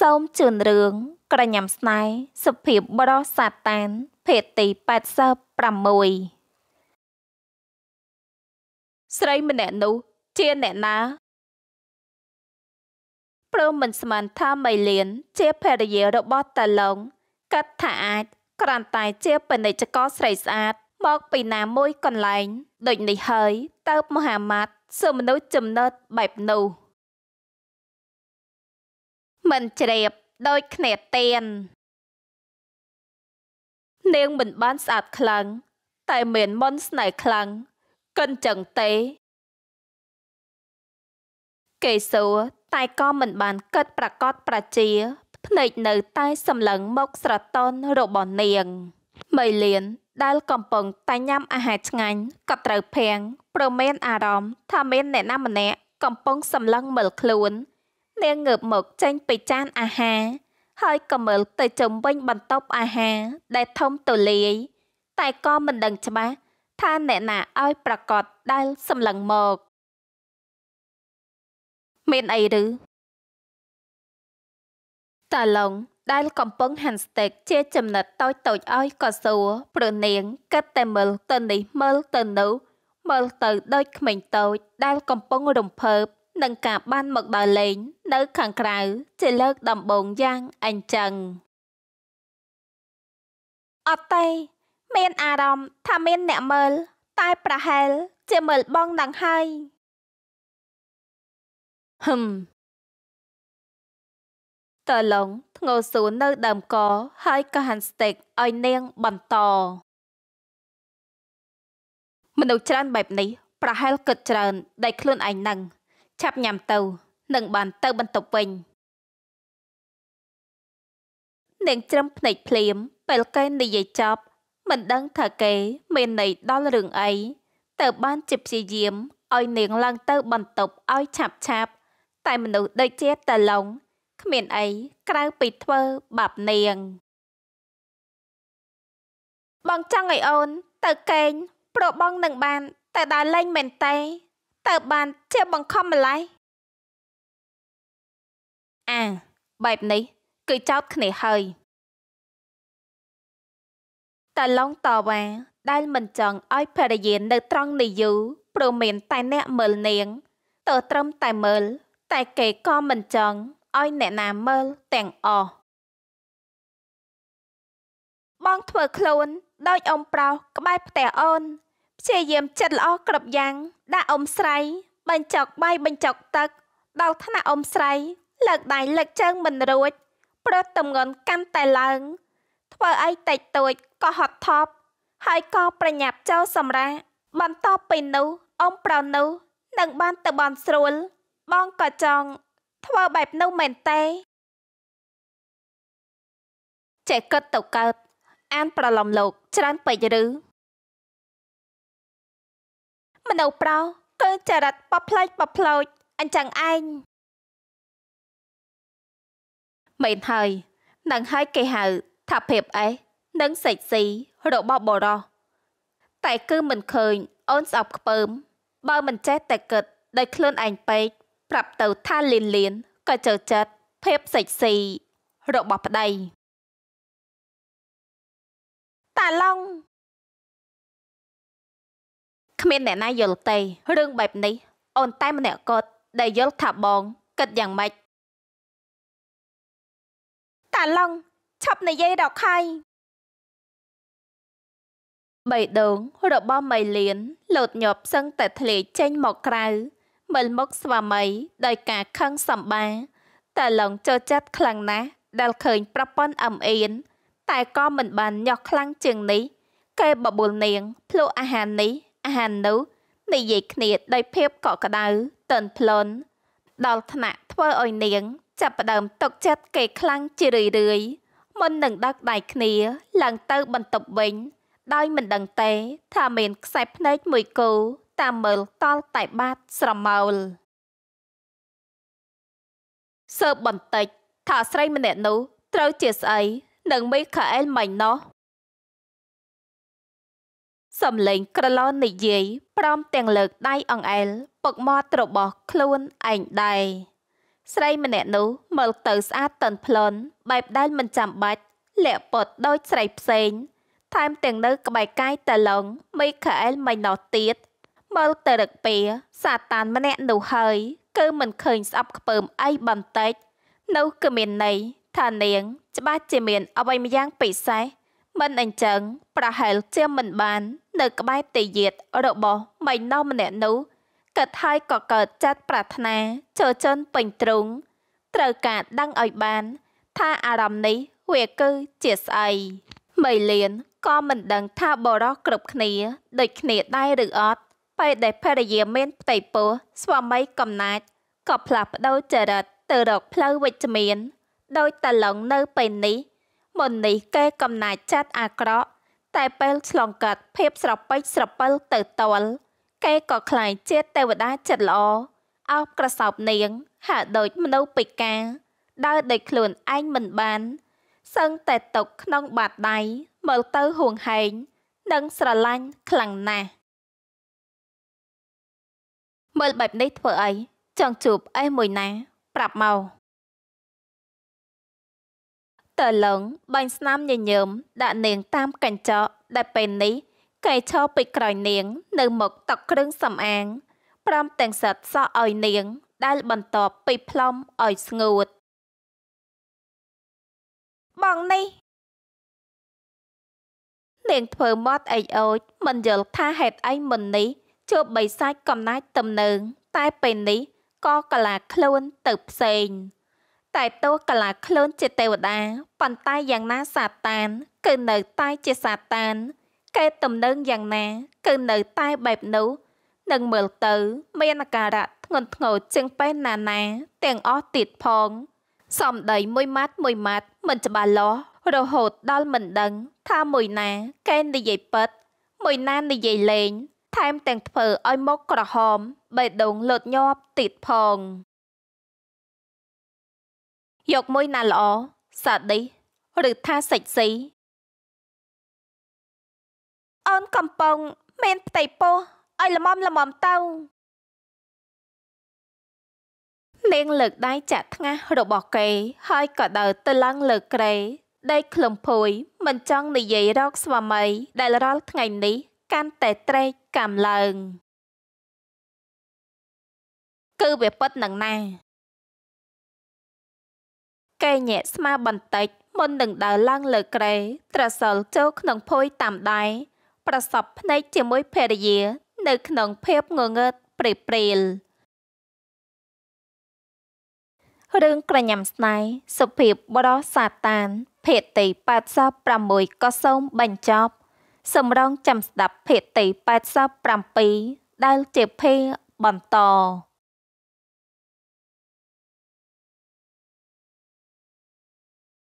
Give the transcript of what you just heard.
សូមជូនរឿងក្រញ៉ាំស្នេហ៍សុភាពបរោះសាតានភាគទី86ស្រីម្នាក់នោះ ជាអ្នកណាព្រមមិនស្មានថាមីលៀនជាភរិយារបស់តាឡុងកាត់ថាអាច ក្រាន់តែជាពាណិជ្ជករស្រីស្អាតមកពីណាមួយកន្លែងដូចនេះហើយតើបមហាម៉ាត់សមនុស្សចំណិតបែបនោះមិនជ្រាបដូចគ្នាទៀននាងមិនបានស្អាតខ្លាំងតែមានមន្តស្នេហ៍ខ្លាំងកិនចឹងទេគេសួរតែក៏មិនបានកិតប្រកាសប្រជាភ្នែកនៅ តែសម្លឹងមកស្រតនរបស់នាង មីលៀនដែល កំពុង តែញ៉ាំអាហារឆ្ងាញ់ក៏ត្រូវភាំងប្រមានអារម្មណ៍ថាមានអ្នកណាម្នាក់កំពុង សម្លឹងមើលខ្លួនគ្នាងើបមកចេញពីចានអាហារ ហើយក៏មើល ទៅជុំវិញបន្ទប់អាហារ ដែលធំទូលាយតែក៏មិនដឹងច្បាស់ថាអ្នកណាឲ្យប្រកាសដែល សម្លឹងមកមានអីឬតាឡុងដែលកំពុងហាន់ស្តេកជាចំណិតតូចតូចឲ្យក៏សួរព្រនាងគិតតែមើលទៅនេះមើលទៅនោះមើលទៅដូចក្មេងតូចដែលកំពុងរំភើបនិងការបានមកដើរលេងនៅខាងក្រៅជាលើក ដំបូងយ៉ាងអញ្ចឹងអត់ទេមាន អារម្មណ៍ថាមាន អ្នកមើល តែប្រហែលជាមើលបងនឹងហើយហឹមតឡងធ្ងោសួននៅ ដើមកហើយក៏ហាន់ស្ទេកឲ្យនាង បន្តមនុស្សច្រើនបែបនេះប្រហែលគិតច្រើនដែលខ្លួនឯងនឹងឆាប់ញ៉ាំទៅនឹងបានទៅបន្ទប់វិញនាងជ្រឹមភ្នែកភ្លាមពេលគេនិយាយចប់ មិនដឹងថាគេមានន័យដល់រឿងអីទៅបានជាព្យាយាមឲ្យនាងឡើងទៅបន្ទប់ឲ្យឆាប់ឆាប់តែមនុស្សដូចជាតាឡុងគ្មានអីក្រៅពីធ្វើបាបនាង បងចង់ឲ្យអូនទៅកេងព្រោះបងនឹងបានតែដើរលេងមែនទេតើបានជាបង្ខំម្ល៉េះអាបែបនេះ គឺចោតគ្នាហើយតាឡុងតវ៉ាដែល មិនចង់ឲ្យភរិយានៅ ត្រង់នេះយូរព្រោះមានតែអ្នកមើលនាងតើត្រឹមតែមើល តែគេក៏មិនចង់ឲ្យអ្នកណាមើលទាំងអស់បងធ្វើខ្លួនដោយអ៊ំប្រោសក្បែរផ្ទះអូនព្យាយាមចិត្តល្អគ្រប់យ៉ាង ដាក់អ៊ំស្រីបញ្ចុកបាយបញ្ចុកទឹកដល់ថ្នាក់អ៊ំស្រីលើកដៃលើកជើងមិនរួចព្រោះតំងន់កាន់តែឡើង ធ្វើអីតិចតួចក៏ហត់ថប់ហើយក៏ប្រញាប់ចូលសម្រាបន្តពីនោះអ៊ំប្រនោះនឹងបានទៅបនស្រួល បងក៏ចង់ធ្វើបែបនោះមែនទេចេះគិតទៅកើត អាន ប្រឡំលោកច្រើនពេកឬមនុស្សប្រោគឺចរិតបបផ្លាច់បបផ្លោចអញ្ចឹងឯងមែនហើយនឹងហើយគេហៅថាភាពអេសនិងសេចស៊ីរបស់បរោះតែគឺមិនឃើញអូនស្អប់ខ្ពើម បើ មិនចេះតែគិតដោយខ្លួនឯងពេក ប្រាប់ទៅថាលៀនលៀនក៏ចូលចិត្តភាពសេចស៊ីរបស់ប្តី តាឡុងគ្មានអ្នកណាយល់ទេរឿងបែបនេះអូនតែម្នាក់គាត់ដែលយល់ថាបងគិតយ៉ាងម៉េចតាឡុងឈប់និយាយរកខៃបៃដងរបស់មៃលៀនលោតញាប់សឹងតែធ្លាយចេញមកក្រៅមើលមុខស្វាមីដោយការខឹងសម្បាតាឡុងចោចាត់ខ្លាំងណាស់ដែលឃើញ ប្រពន្ធអឹមអៀនតែក៏មិនបានញាស់ខ្លាំងជាងនេះកែបបួលនាងភ្លក់អាហារនេះអាហាននោះនិយាយគ្នាដោយភាពកក់ក្ដៅតឹងផ្លន់ដល់ថ្នាក់ធ្វើឲ្យនាងចាប់ផ្ដើមຕົកចិត្តគេខ្លាំងជារឿយរឿយមុននឹងដឹកដៃគ្នាឡើងទៅបន្ទប់វិញ ដោយ មិនដឹងទេ ថាមានខ្សែភ្នែកមួយគូ តាមមើលតល់តែបាតស្រមោលសើបបន្តិចថាស្រីម្នាក់នោះត្រូវជាស្អីនឹងមីខាអែលម៉ៃណោះសំឡេងក្រឡននិយាយព្រមទាំងលើកដៃអង្អែលពុកមាត់របស់ ខ្លួនឯងដែរស្រីម្នាក់នោះមើលទៅស្អាតតន់ប្លន់បែបដែលមិនចាំបាច់លាក់ពត់ដោយស្រីផ្សេងថែមទាំងនៅក្បែរកាយតាឡុងមីខាអែលមិនណោះទៀតមើលទៅរកពីសាតានម្នាក់នោះហើយ គឺមិនឃើញស្អប់ខ្ពើមអីបន្តិចនោះគឺមានន័យថានាង ច្បាស់ជាមានអ្វីម្យ៉ាងពិសេសមិនអញ្ចឹងប្រហែលជាមិនបាន នៅ ក្បែរទេយាតរបស់មីណោះម្នាក់នោះកើតហើយក៏កើតចាត់ប្រាថ្នាចរចនពេញទ្រុងត្រូវការដឹងឲ្យបាន ថាអារម្មណ៍នេះវាគឺជាស្អីមីលៀនក៏មិនដឹងថាបរោះគ្រប់គ្នាដូចគ្នាដែរឬអត់ពេលដែលភរិយាមាន ផ្ទៃពោះស្វាមីកំណាចក៏ផ្លាស់ប្ដូរចរិតទៅរកផ្លូវវិជ្ជមាន ដោយតឡងនៅពេលនេះមុននេះគេកំណាចចាត់អាក្រក់តែពេលឆ្លងកាត់ភាពស្រពេចស្រពិលទៅតលគេក៏ខ្លាយជាទេវតាចិត្តល្អអោបក្រសោបនាងហាក់ដូចមនុស្សពិការដើរដោយខ្លួនឯងមិនបានសឹងតែຕົកក្នុងបាតដៃមើលទៅហួងហែងនិងស្រឡាញ់ខ្លាំងណាស់មើលបែបនេះធ្វើអីចង់ជួបអីមួយណាប្រាប់មកតើលងបាញ់ស្នាមញញើមដាក់នាង តាមកញ្ចក់ដែលពេលនេះកែឈរពេកក្រោយនាង នៅមុខតុគ្រឿងសំអាងព្រមទាំងសិតសក់ឲ្យនាង ដែលបន្ទាប់ពីផ្លុំឲ្យស្ងួត បងនេះនាងធ្វើមាត់អីអូចមិនយល់ថាហេតុអីមិននេះ ជួបបីសាច់កំណាចទំនើងតែពេលនេះក៏កលាខ្លួនទៅផ្សេងតែទោះកាលាខ្លួនជាទេវតាប៉ុន្តែយ៉ាងណាសាតាន គឺនៅតែជាសាតានគេទំនឹងយ៉ាងណាគឺនៅតែបែបនោះនឹងមើលទៅ មានអាការៈធ្ងន់ធ្ងរជាងពេលណាណា ទាំងអស់ទៀតផងសំដីមួយម៉ាត់មួយម៉ាត់មិនច្បាស់លាស់រហូតដល់មិនដឹង ថាមួយណាគេនិយាយពិត មួយណានិយាយលេងថែមទាំងធ្វើឲ្យមុខក្រហមបេះដូងលោតញាប់ទៀតផងយកមួយណាល្អសាឌីឬថាសិចស៊ីអូនកំពុង មានផ្ទៃពោះឲ្យល្មមល្មមទៅនាងលើកដៃចាក់ថ្ងាសរបស់គេ ហើយក៏ដើរទៅឡើងលើក្រេដេកក្លំភួយ មិនចង់និយាយរកស្វាមី ដែលរាល់ថ្ងៃនេះ កាន់តែត្រេកកាំឡើង គឺវាពិតនឹងណាគេញាក់ស្មាបន្តិចមុននឹងដើរឡើងលើក្រែត្រសិលចូលក្នុងភួយតាមដៃប្រសពភ្នែកជាមួយភរិយា នៅក្នុងភាពងងើតព្រិលព្រិលរឿងក្រញ៉ាំស្នៃសុភាពបរោសាតានភាគទី86ក៏សូមបញ្ចប់សម្រងចាំស្ដាប់ភាគទី87ដែលជាភេបន្ត